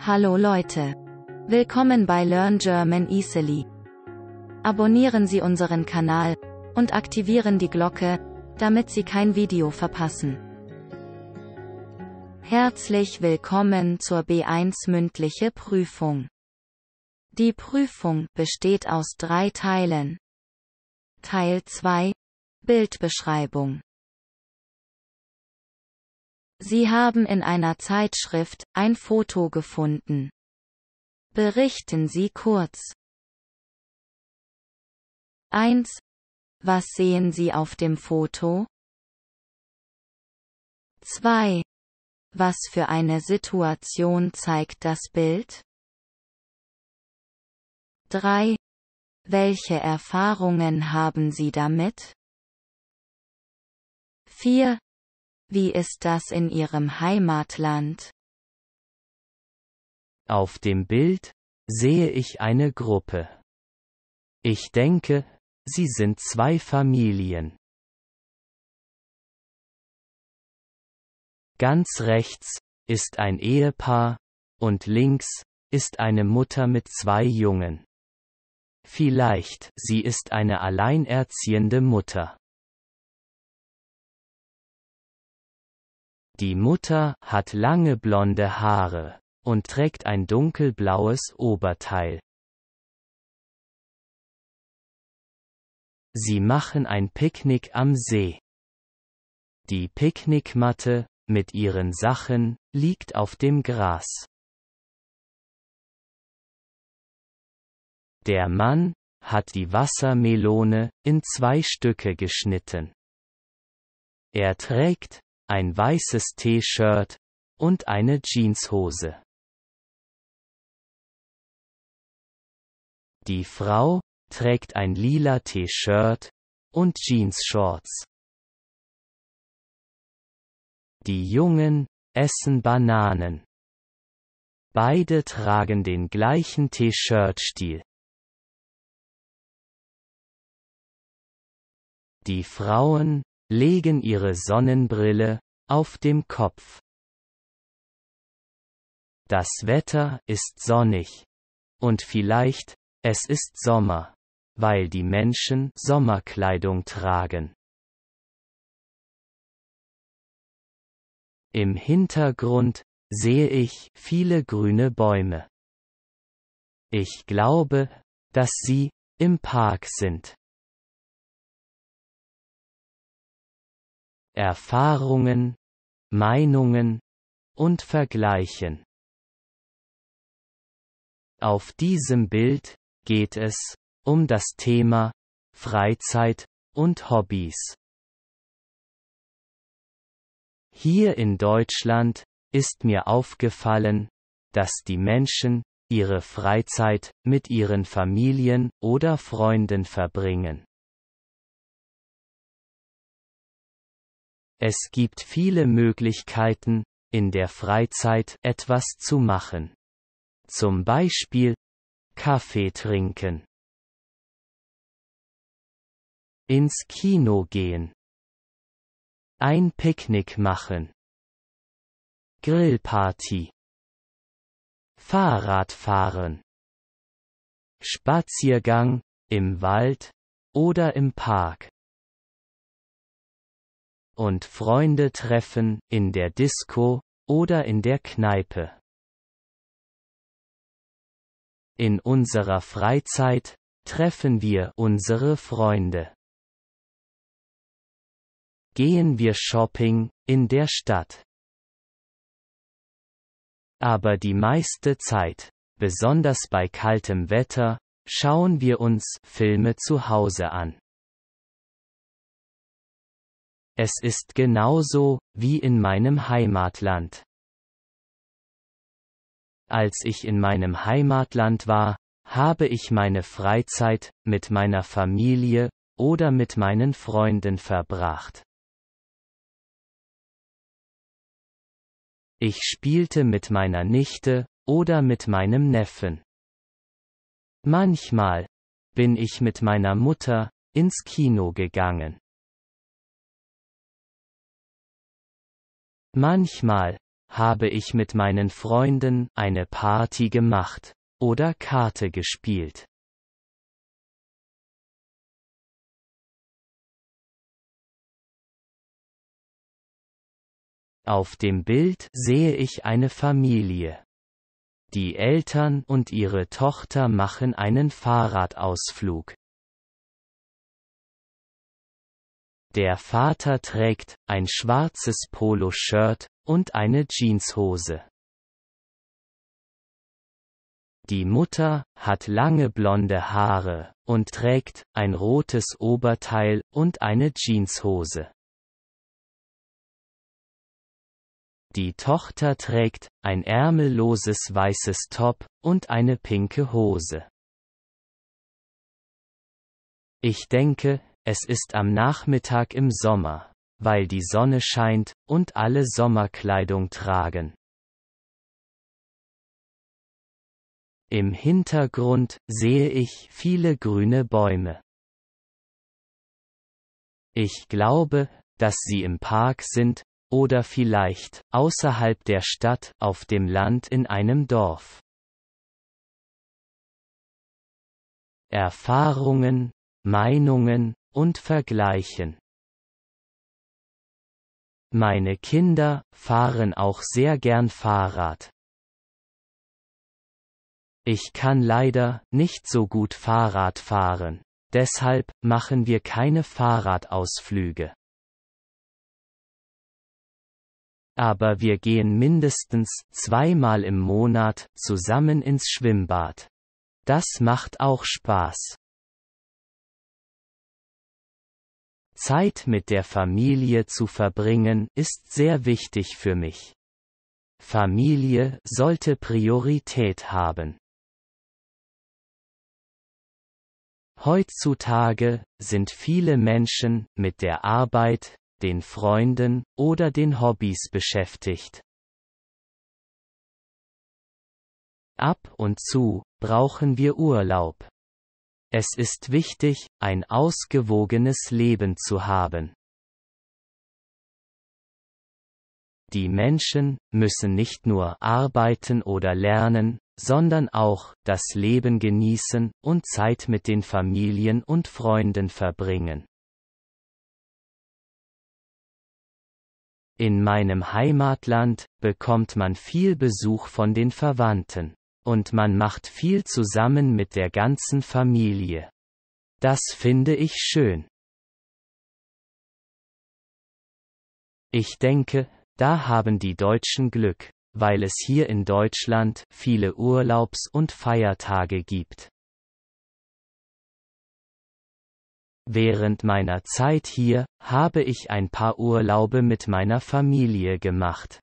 Hallo Leute. Willkommen bei Learn German Easily. Abonnieren Sie unseren Kanal und aktivieren die Glocke, damit Sie kein Video verpassen. Herzlich willkommen zur B1 mündliche Prüfung. Die Prüfung besteht aus drei Teilen. Teil 2 Bildbeschreibung Sie haben in einer Zeitschrift ein Foto gefunden. Berichten Sie kurz. 1. Was sehen Sie auf dem Foto? 2. Was für eine Situation zeigt das Bild? 3. Welche Erfahrungen haben Sie damit? 4. Wie ist das in Ihrem Heimatland? Auf dem Bild sehe ich eine Gruppe. Ich denke, sie sind zwei Familien. Ganz rechts ist ein Ehepaar und links ist eine Mutter mit zwei Jungen. Vielleicht sie ist eine alleinerziehende Mutter. Die Mutter hat lange blonde Haare und trägt ein dunkelblaues Oberteil. Sie machen ein Picknick am See. Die Picknickmatte, mit ihren Sachen, liegt auf dem Gras. Der Mann, hat die Wassermelone, in zwei Stücke geschnitten. Er trägt, ein weißes T-Shirt und eine Jeanshose. Die Frau trägt ein lila T-Shirt und Jeansshorts. Die Jungen essen Bananen. Beide tragen den gleichen T-Shirt-Stil. Die Frauen legen ihre Sonnenbrille auf dem Kopf. Das Wetter ist sonnig. Und vielleicht, es ist Sommer. Weil die Menschen Sommerkleidung tragen. Im Hintergrund sehe ich viele grüne Bäume. Ich glaube, dass sie im Park sind. Erfahrungen, Meinungen und Vergleichen. Auf diesem Bild geht es um das Thema Freizeit und Hobbys. Hier in Deutschland ist mir aufgefallen, dass die Menschen ihre Freizeit mit ihren Familien oder Freunden verbringen. Es gibt viele Möglichkeiten, in der Freizeit etwas zu machen. Zum Beispiel Kaffee trinken, ins Kino gehen, ein Picknick machen, Grillparty, Fahrrad fahren. Spaziergang im Wald oder im Park und Freunde treffen, in der Disco oder in der Kneipe. In unserer Freizeit treffen wir unsere Freunde. Gehen wir shopping in der Stadt. Aber die meiste Zeit, besonders bei kaltem Wetter, schauen wir uns Filme zu Hause an. Es ist genauso, wie in meinem Heimatland. Als ich in meinem Heimatland war, habe ich meine Freizeit mit meiner Familie oder mit meinen Freunden verbracht. Ich spielte mit meiner Nichte oder mit meinem Neffen. Manchmal bin ich mit meiner Mutter ins Kino gegangen. Manchmal habe ich mit meinen Freunden eine Party gemacht oder Karte gespielt. Auf dem Bild sehe ich eine Familie. Die Eltern und ihre Tochter machen einen Fahrradausflug. Der Vater trägt ein schwarzes Poloshirt und eine Jeanshose. Die Mutter hat lange blonde Haare und trägt ein rotes Oberteil und eine Jeanshose. Die Tochter trägt ein ärmelloses weißes Top und eine pinke Hose. Ich denke, es ist am Nachmittag im Sommer, weil die Sonne scheint, und alle Sommerkleidung tragen. Im Hintergrund sehe ich viele grüne Bäume. Ich glaube, dass sie im Park sind, oder vielleicht außerhalb der Stadt auf dem Land in einem Dorf. Erfahrungen, Meinungen, und vergleichen. Meine Kinder fahren auch sehr gern Fahrrad. Ich kann leider nicht so gut Fahrrad fahren. Deshalb machen wir keine Fahrradausflüge. Aber wir gehen mindestens zweimal im Monat zusammen ins Schwimmbad. Das macht auch Spaß. Zeit mit der Familie zu verbringen, ist sehr wichtig für mich. Familie sollte Priorität haben. Heutzutage sind viele Menschen mit der Arbeit, den Freunden oder den Hobbys beschäftigt. Ab und zu brauchen wir Urlaub. Es ist wichtig, ein ausgewogenes Leben zu haben. Die Menschen müssen nicht nur arbeiten oder lernen, sondern auch das Leben genießen und Zeit mit den Familien und Freunden verbringen. In meinem Heimatland bekommt man viel Besuch von den Verwandten. Und man macht viel zusammen mit der ganzen Familie. Das finde ich schön. Ich denke, da haben die Deutschen Glück, weil es hier in Deutschland viele Urlaubs- und Feiertage gibt. Während meiner Zeit hier habe ich ein paar Urlaube mit meiner Familie gemacht.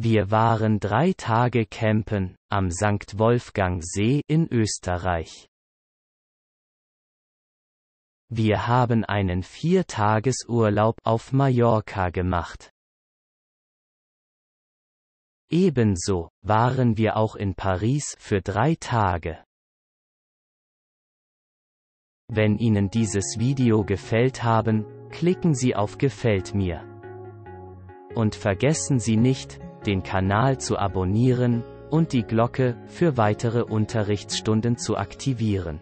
Wir waren drei Tage campen, am St. Wolfgang See in Österreich. Wir haben einen Viertagesurlaub auf Mallorca gemacht. Ebenso waren wir auch in Paris für drei Tage. Wenn Ihnen dieses Video gefällt haben, klicken Sie auf Gefällt mir. Und vergessen Sie nicht, den Kanal zu abonnieren und die Glocke für weitere Unterrichtsstunden zu aktivieren.